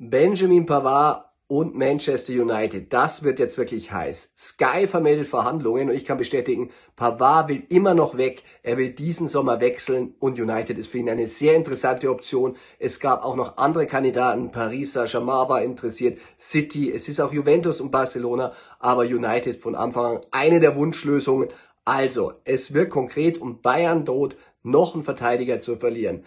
Benjamin Pavard und Manchester United. Das wird jetzt wirklich heiß. Sky vermeldet Verhandlungen und ich kann bestätigen, Pavard will immer noch weg. Er will diesen Sommer wechseln und United ist für ihn eine sehr interessante Option. Es gab auch noch andere Kandidaten. Paris Saint-Germain war interessiert, City, es ist auch Juventus und Barcelona, aber United von Anfang an eine der Wunschlösungen. Also, es wird konkret und Bayern droht, noch einen Verteidiger zu verlieren.